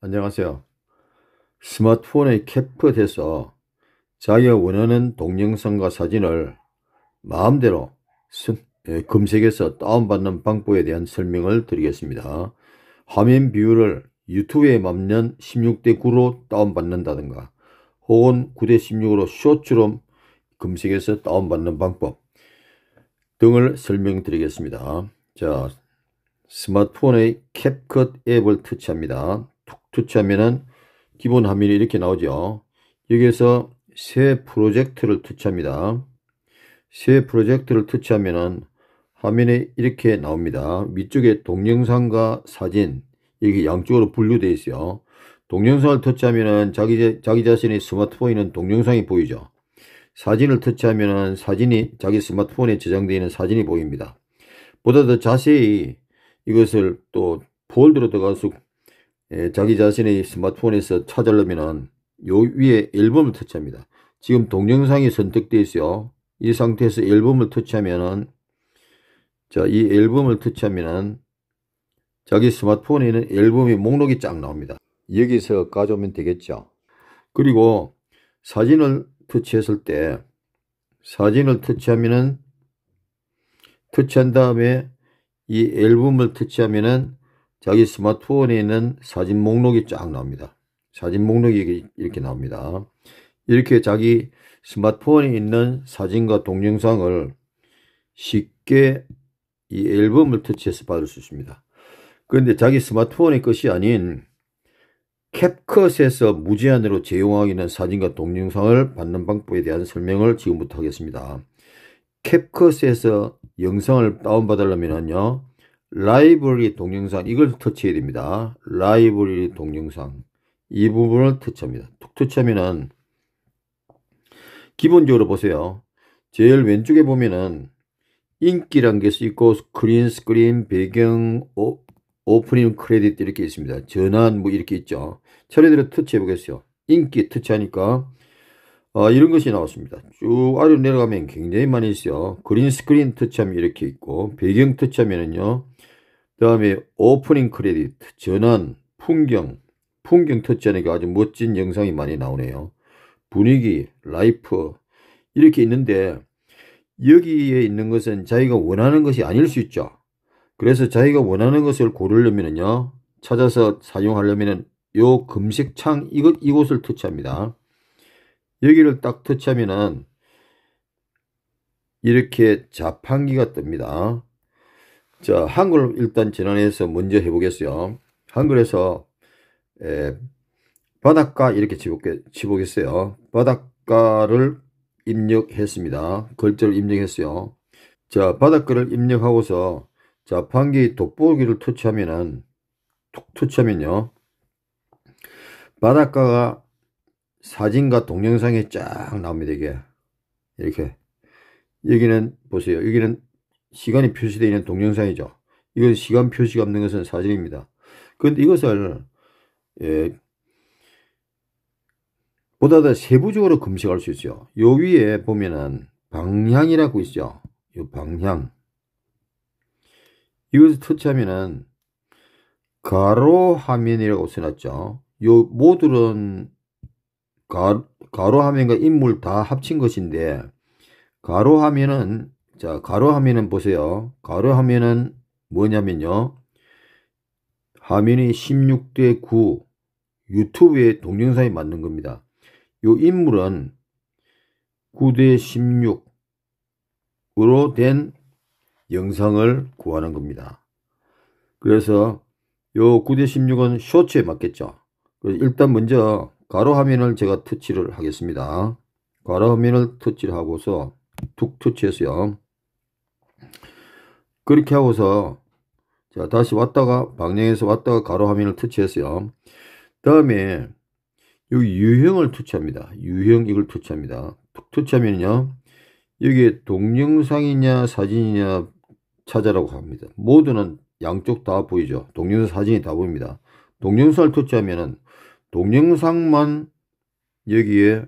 안녕하세요. 스마트폰의 캡프에서 자기가 원하는 동영상과 사진을 마음대로 예, 검색해서 다운받는 방법에 대한 설명을 드리겠습니다. 화면 비율을 유튜브에 맞는 16대 9로 다운받는다든가 혹은 9대 16으로 쇼츠롬 검색해서 다운받는 방법 등을 설명드리겠습니다. 자, 스마트폰의 캡컷 앱을 터치합니다. 툭 터치하면은 기본 화면이 이렇게 나오죠. 여기에서 새 프로젝트를 터치합니다. 새 프로젝트를 터치하면은 화면에 이렇게 나옵니다. 위쪽에 동영상과 사진 여기 양쪽으로 분류되어 있어요. 동영상을 터치하면은 자기, 자기 자신의 스마트폰에 있는 동영상이 보이죠. 사진을 터치하면은 사진이 자기 스마트폰에 저장되어 있는 사진이 보입니다. 보다 더 자세히 이것을 또 폴드로 들어가서 예, 자기 자신의 스마트폰에서 찾으려면은 요 위에 앨범을 터치합니다. 지금 동영상이 선택되어 있어요. 이 상태에서 앨범을 터치하면은 자, 이 앨범을 터치하면은 자기 스마트폰에는 있 앨범의 목록이 쫙 나옵니다. 여기서 가져오면 되겠죠. 그리고 사진을 터치했을 때 사진을 터치하면은 터치한 다음에 이 앨범을 터치하면은 자기 스마트폰에 있는 사진 목록이 쫙 나옵니다. 사진 목록이 이렇게 나옵니다. 이렇게 자기 스마트폰에 있는 사진과 동영상을 쉽게 이 앨범을 터치해서 받을 수 있습니다. 그런데 자기 스마트폰의 것이 아닌 캡컷에서 무제한으로 제공하기는 사진과 동영상을 받는 방법에 대한 설명을 지금부터 하겠습니다. 캡컷에서 영상을 다운받으려면요. 라이브리 동영상 이걸 터치해야 됩니다. 라이브리 동영상 이 부분을 터치합니다. 툭 터치하면은 기본적으로 보세요. 제일 왼쪽에 보면은 인기란 게 있고 스크린 스크린 배경 오, 오프닝 크레딧 이렇게 있습니다. 전환 뭐 이렇게 있죠. 차례대로 터치해 보겠어요. 인기 터치하니까 아, 이런 것이 나왔습니다. 쭉 아래로 내려가면 굉장히 많이 있어요. 그린 스크린 터치하면 이렇게 있고 배경 터치하면은요. 그 다음에 오프닝 크레딧, 전환, 풍경, 풍경 터치하니까 그 아주 멋진 영상이 많이 나오네요. 분위기, 라이프 이렇게 있는데 여기에 있는 것은 자기가 원하는 것이 아닐 수 있죠. 그래서 자기가 원하는 것을 고르려면요. 찾아서 사용하려면은 요 검색창 이것 이곳을 터치합니다. 여기를 딱 터치하면은 이렇게 자판기가 뜹니다. 자, 한글 일단 전환해서 먼저 해보겠어요. 한글에서 에, 바닷가 이렇게 치볼게, 치보겠어요. 바닷가를 입력했습니다. 글자를 입력했어요. 자, 바닷가를 입력하고서 자판기 돋보기를 터치하면은 툭 터치하면요. 바닷가가 사진과 동영상이 쫙 나옵니다 이게 이렇게 여기는 보세요 여기는 시간이 표시되어 있는 동영상이죠 이건 시간 표시가 없는 것은 사진입니다 그런데 이것을 예, 보다 더 세부적으로 검색할 수있어요 위에 보면은 방향이라고 있죠 요 방향 이것을 터치하면은 가로 화면이라고 써놨죠 요 모듈은 가, 가로화면과 인물 다 합친 것인데 가로화면은 자 가로화면은 보세요. 가로화면은 뭐냐면요. 화면이 16대 9 유튜브의 동영상에 맞는 겁니다. 요 인물은 9대 16으로 된 영상을 구하는 겁니다. 그래서 요 9대 16은 쇼츠에 맞겠죠. 그래서 일단 먼저 가로 화면을 제가 터치를 하겠습니다. 가로 화면을 터치를 하고서 툭 터치해서요. 그렇게 하고서 자 다시 왔다가 방향에서 왔다가 가로 화면을 터치했어요. 다음에 여기 유형을 터치합니다. 유형 이걸 터치합니다. 툭 터치하면요. 여기에 동영상이냐 사진이냐 찾아라고 합니다. 모두는 양쪽 다 보이죠. 동영상 사진이 다 보입니다. 동영상을 터치하면은 동영상만 여기에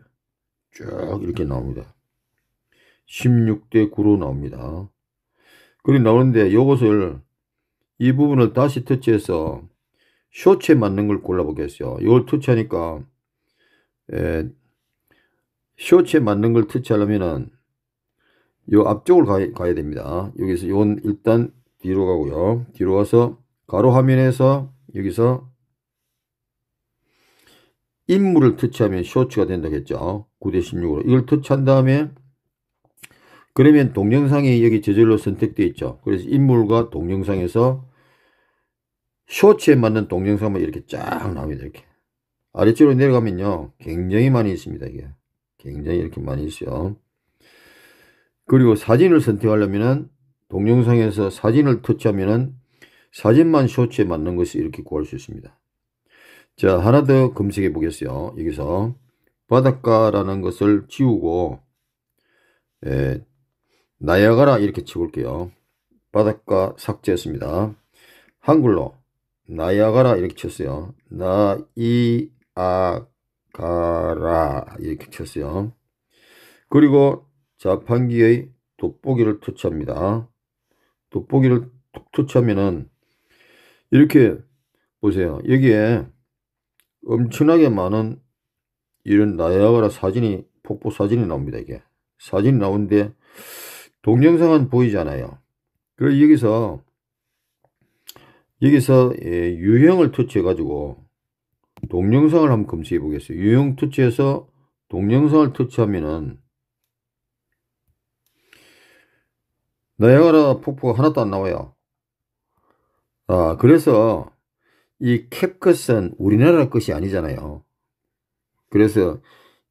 쭉 이렇게 나옵니다. 16대 9로 나옵니다. 그리 나오는데 이것을이 부분을 다시 터치해서 쇼츠에 맞는 걸 골라보겠어요. 이걸 터치하니까 에, 예, 쇼츠에 맞는 걸 터치하려면은 이 앞쪽을 가, 가야 됩니다. 여기서 이건 일단 뒤로 가고요. 뒤로 가서 가로 화면에서 여기서 인물을 터치하면 쇼츠가 된다겠죠. 9대 16으로. 이걸 터치한 다음에 그러면 동영상이 여기 저절로 선택되어 있죠. 그래서 인물과 동영상에서 쇼츠에 맞는 동영상만 이렇게 쫙 나옵니다. 이렇게. 아래쪽으로 내려가면요. 굉장히 많이 있습니다. 이게. 굉장히 이렇게 많이 있어요. 그리고 사진을 선택하려면은 동영상에서 사진을 터치하면은 사진만 쇼츠에 맞는 것을 이렇게 구할 수 있습니다. 자 하나 더 검색해 보겠어요. 여기서 바닷가라는 것을 지우고 예, 나야가라 이렇게 치볼게요. 바닷가 삭제했습니다. 한글로 나야가라 이렇게 쳤어요. 나이아가라 이렇게 쳤어요. 그리고 자판기의 돋보기를 터치합니다. 돋보기를 툭 터치하면은 이렇게 보세요. 여기에 엄청나게 많은 이런 나야가라 사진이 폭포 사진이 나옵니다 이게 사진이 나오는데 동영상은 보이잖아요 그래서 여기서 여기서 예, 유형을 터치해 가지고 동영상을 한번 검색해 보겠습니다 유형 터치해서 동영상을 터치하면은 나야가라 폭포가 하나도 안 나와요 아 그래서 이 캡컷은 우리나라 것이 아니잖아요. 그래서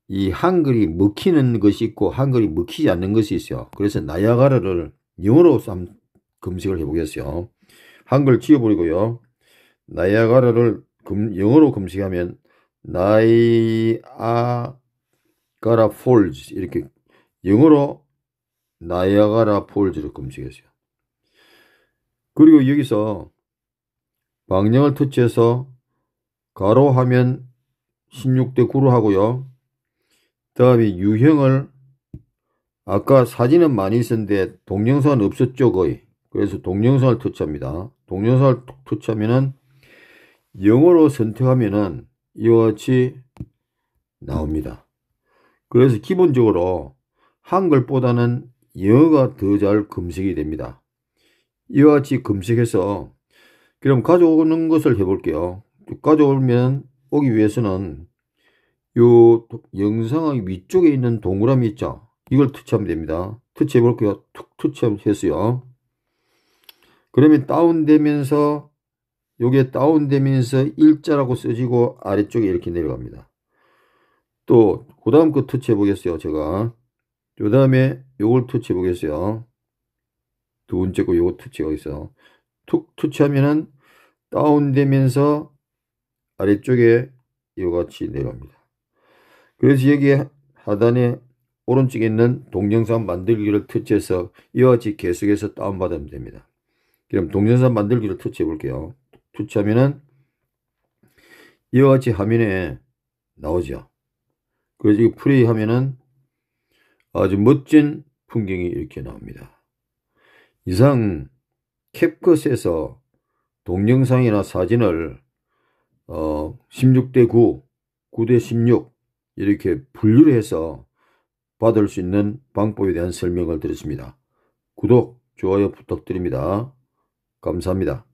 이 한글이 먹히는 것이 있고 한글이 먹히지 않는 것이 있어요. 그래서 나야가라를 영어로 검색을 해보겠어요. 한글 지워버리고요. 나야가라를 영어로 검색하면 나이아가라 폴즈 이렇게 영어로 나야가라 폴즈를 검색했어요. 그리고 여기서 방향을 터치해서 가로하면 16대 9로 하고요. 다음에 유형을 아까 사진은 많이 있었는데 동영상은 없었죠 거의. 그래서 동영상을 터치합니다. 동영상을 터치하면은 영어로 선택하면은 이와 같이 나옵니다. 그래서 기본적으로 한글보다는 영어가 더 잘 검색이 됩니다. 이와 같이 검색해서 그럼 가져오는 것을 해볼게요. 가져오면 오기 위해서는 요 영상의 위쪽에 있는 동그라미 있죠. 이걸 터치하면 됩니다. 터치해 볼게요. 툭 터치했어요. 그러면 다운되면서 요게 다운되면서 일자라고 써지고 아래쪽에 이렇게 내려갑니다. 또 그 다음 거 터치해 보겠어요. 제가 요 다음에 요걸 터치해 보겠어요. 두 번째 거 요거 터치가 겠어요 툭 터치하면은 다운되면서 아래쪽에 이와 같이 내려옵니다. 그래서 여기 하단에 오른쪽에 있는 동영상 만들기를 터치해서 이와 같이 계속해서 다운받으면 됩니다. 그럼 동영상 만들기를 터치해 볼게요. 터치하면은 이와 같이 화면에 나오죠. 그래서 이 플레이 하면은 아주 멋진 풍경이 이렇게 나옵니다. 이상 캡컷에서 동영상이나 사진을 어 16대 9, 9대 16 이렇게 분류를 해서 받을 수 있는 방법에 대한 설명을 드렸습니다. 구독, 좋아요 부탁드립니다. 감사합니다.